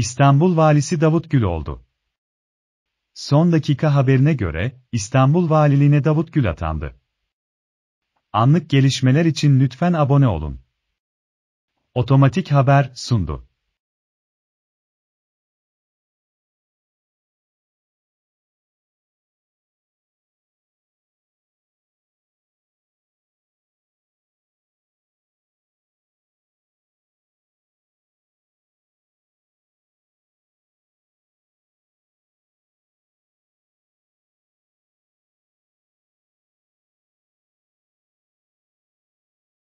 İstanbul Valisi Davut Gül oldu. Son dakika haberine göre, İstanbul Valiliğine Davut Gül atandı. Anlık gelişmeler için lütfen abone olun. Otomatik Haber sundu.